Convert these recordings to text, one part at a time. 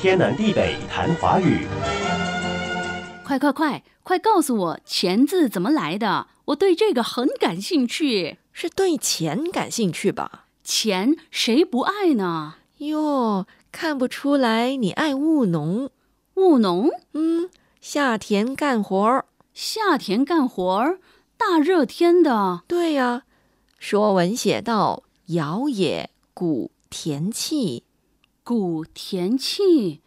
天南地北谈华语，快快快快告诉我钱字怎么来的？我对这个很感兴趣，是对钱感兴趣吧？钱谁不爱呢？哟，看不出来你爱务农，务农？嗯，下田干活儿，下田干活儿，大热天的。对呀，说文写道：“尧也古田气。”古田器，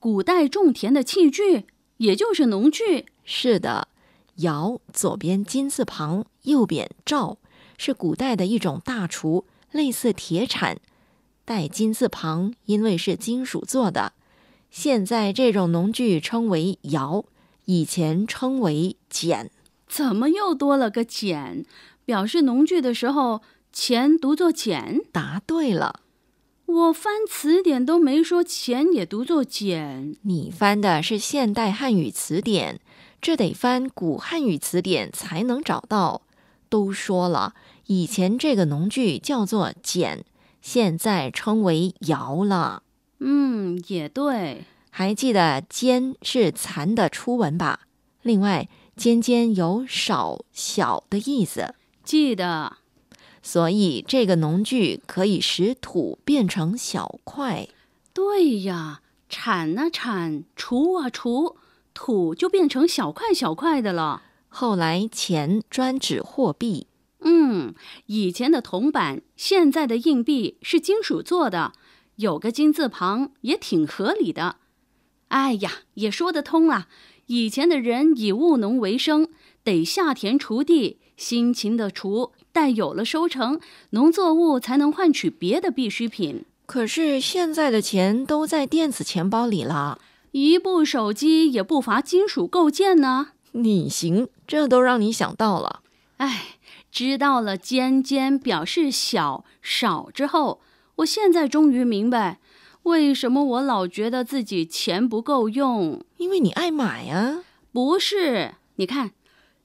古代种田的器具，也就是农具。是的，窑左边金字旁，右边“赵，是古代的一种大锄，类似铁铲，带金字旁，因为是金属做的。现在这种农具称为“窑”，以前称为“简”。怎么又多了个“简”？表示农具的时候，前读作“简”。答对了。我翻词典都没说“钱”也读作“简”，你翻的是现代汉语词典，这得翻古汉语词典才能找到。都说了，以前这个农具叫做“简”，现在称为“窑”了。嗯，也对。还记得“尖”是“蚕”的初文吧？另外，“尖尖”有少小的意思。记得。所以这个农具可以使土变成小块。对呀，铲啊铲，锄啊锄，土就变成小块小块的了。后来钱专指货币。嗯，以前的铜板，现在的硬币是金属做的，有个金字旁也挺合理的。哎呀，也说得通啦。以前的人以务农为生，得下田锄地，辛勤的锄，待有了收成，农作物才能换取别的必需品。可是现在的钱都在电子钱包里了，一部手机也不乏金属构件呢。你行，这都让你想到了。哎，知道了“尖尖”表示小少之后，我现在终于明白。为什么我老觉得自己钱不够用？因为你爱买呀。不是，你看，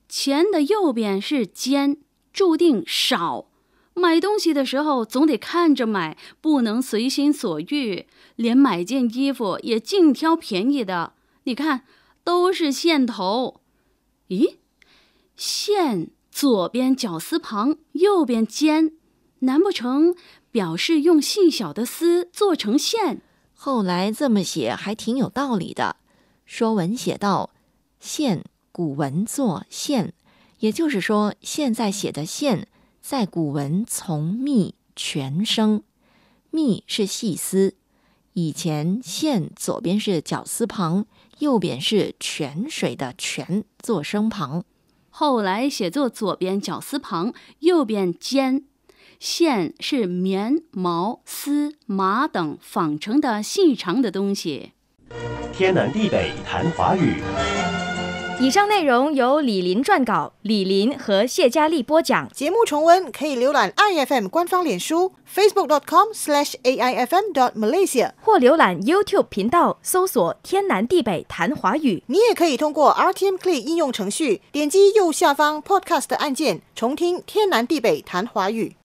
钱的右边是尖，注定少。买东西的时候总得看着买，不能随心所欲。连买件衣服也净挑便宜的。你看，都是线头。咦，线左边绞丝旁，右边尖。难不成表示用细小的丝做成线？后来这么写还挺有道理的。说文写道：“线，古文作‘线’，也就是说现在写的‘线’在古文从‘密’全声。‘密’是细丝。以前‘线’左边是绞丝旁，右边是泉水的‘泉’作声旁。后来写作左边绞丝旁，右边‘尖’。”线是棉、毛、丝、麻等纺成的细长的东西。天南地北谈华语。以上内容由李林撰稿，李林和谢佳丽播讲。节目重温可以浏览 i FM 官方脸书 facebook.com/slash ai fm dot malaysia，或浏览 YouTube 频道搜索“天南地北谈华语”。你也可以通过 RTM Play 应用程序点击右下方 Podcast 按键重听“天南地北谈华语”。